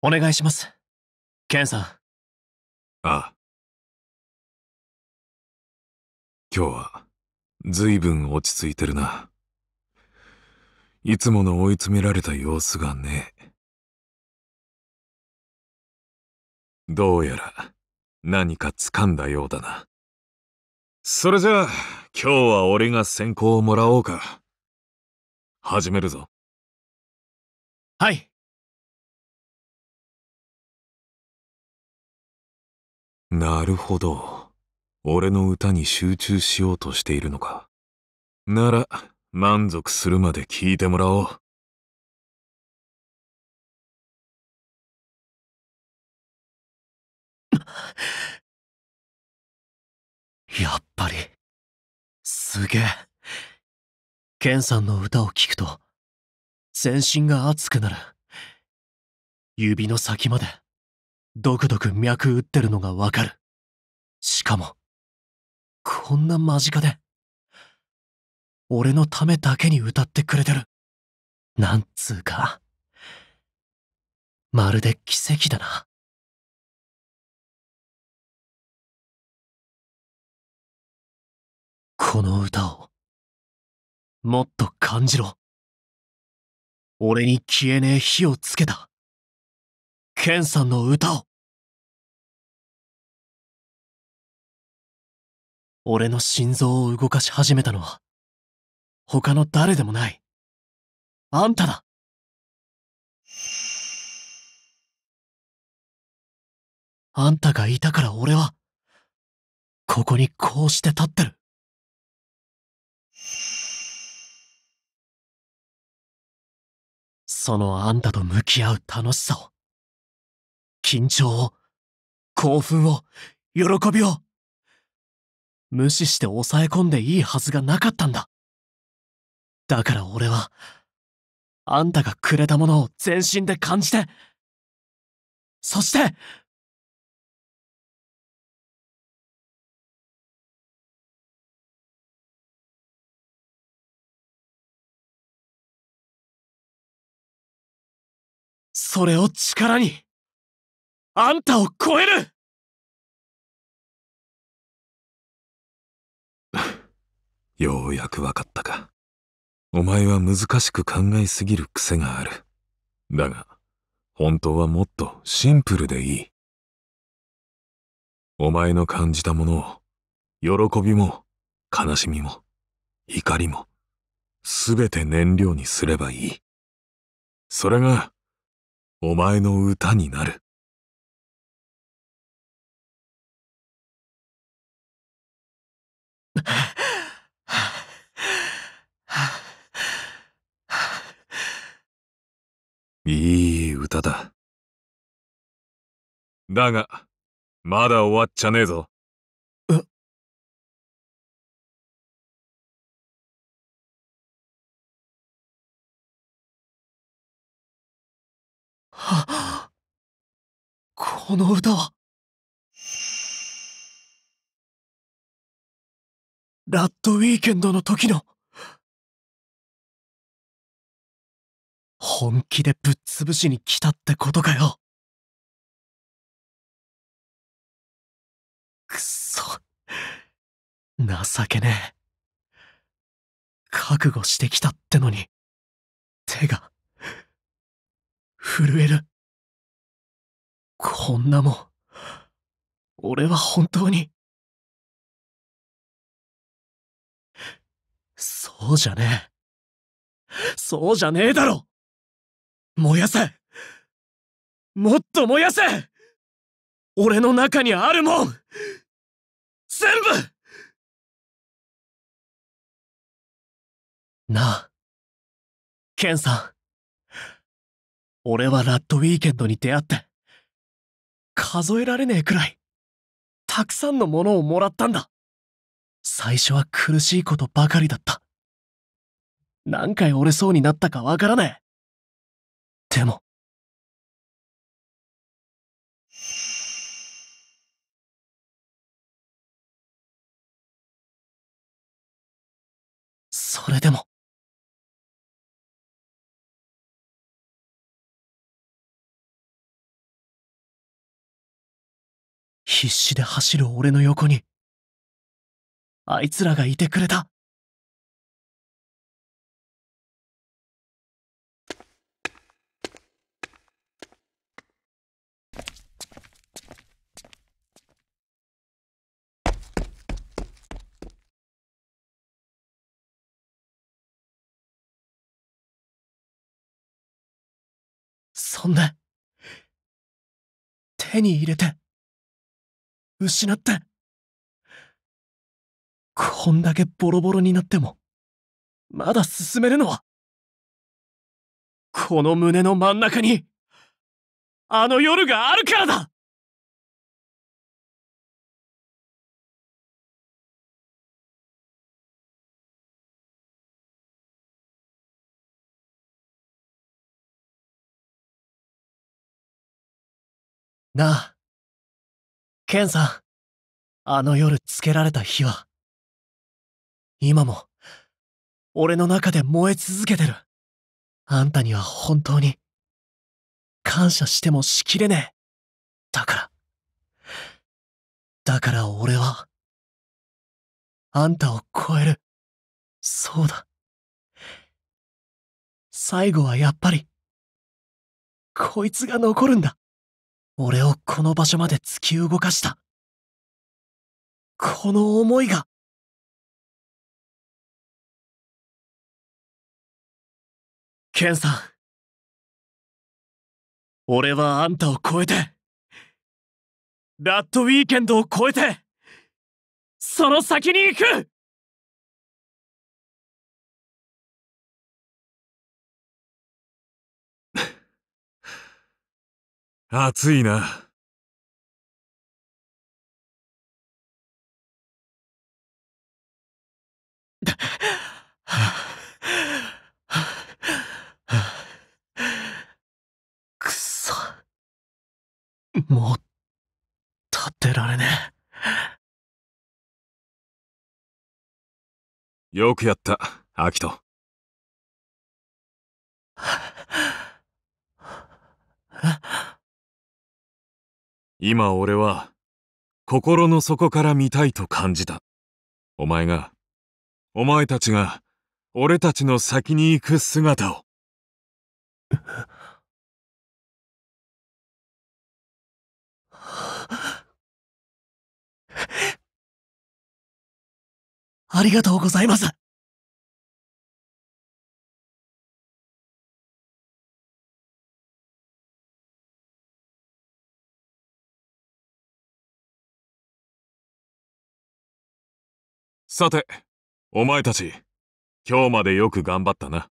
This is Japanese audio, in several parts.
お願いします。ケンさん。ああ。今日は、ずいぶん落ち着いてるな。いつもの追い詰められた様子がねえ。どうやら、何か掴んだようだな。それじゃあ、今日は俺が先行をもらおうか。始めるぞ。はい。なるほど。俺の歌に集中しようとしているのか。なら、満足するまで聞いてもらおう。やっぱり、すげえ。ケンさんの歌を聴くと、全身が熱くなる。指の先まで。ドクドク脈打ってるのがわかる。しかも、こんな間近で、俺のためだけに歌ってくれてる。なんつうか、まるで奇跡だな。この歌を、もっと感じろ。俺に消えねえ火をつけた。ケンさんの歌を。俺の心臓を動かし始めたのは、他の誰でもない。あんただあんたがいたから俺は、ここにこうして立ってる。そのあんたと向き合う楽しさを、緊張を、興奮を、喜びを、無視して抑え込んでいいはずがなかったんだ。だから俺は、あんたがくれたものを全身で感じて、そして、それを力に、あんたを超えるようやくわかったか。お前は難しく考えすぎる癖がある。だが、本当はもっとシンプルでいい。お前の感じたものを、喜びも、悲しみも、怒りも、すべて燃料にすればいい。それが、お前の歌になる。いい歌だ。だが、まだ終わっちゃねえぞ。この歌はラッドウィーケンドの時の本気でぶっ潰しに来たってことかよくっそ情けねえ覚悟してきたってのに手が震えるこんなもん俺は本当にそうじゃねえそうじゃねえだろ燃やせもっと燃やせ俺の中にあるもん全部なあ、ケンさん。俺はラッドウィーケンドに出会って、数えられねえくらい、たくさんのものをもらったんだ。最初は苦しいことばかりだった。何回折れそうになったかわからねえ。でもそれでも必死で走る俺の横にあいつらがいてくれたそんな、手に入れて、失って、こんだけボロボロになっても、まだ進めるのは、この胸の真ん中に、あの夜があるからだなあ。ケンさん、あの夜つけられた火は、今も、俺の中で燃え続けてる。あんたには本当に、感謝してもしきれねえ。だから、だから俺は、あんたを超える、そうだ。最後はやっぱり、こいつが残るんだ。俺をこの場所まで突き動かしたこの思いがケンさん俺はあんたを超えてラッドウィーケンドを超えてその先に行く暑いな。くそ。もう、立てられねえ。よくやった、アキト。え今俺は心の底から見たいと感じた。お前が、お前たちが俺たちの先に行く姿を。ありがとうございます。さて、お前たち、今日までよく頑張ったな。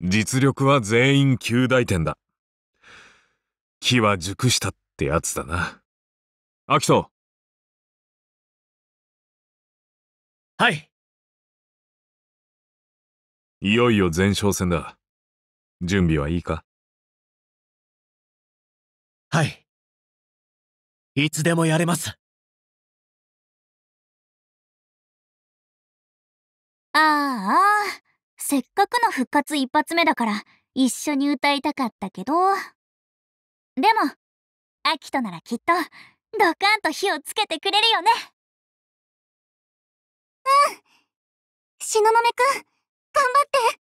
実力は全員9大点だ。木は熟したってやつだな。アキト。はい。いよいよ前哨戦だ。準備はいいかはい。いつでもやれます。ああ、せっかくの復活一発目だから一緒に歌いたかったけど。でも、アキトならきっとドカンと火をつけてくれるよね。うん。東雲くん、頑張って。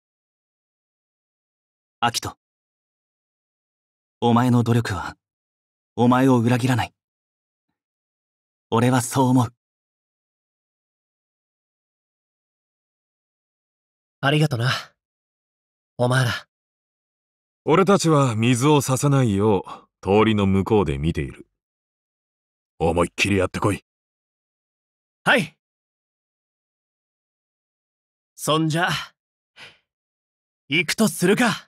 アキト、お前の努力はお前を裏切らない。俺はそう思う。ありがとな。お前ら。俺たちは水をささないよう、通りの向こうで見ている。思いっきりやってこい。はいそんじゃ、行くとするか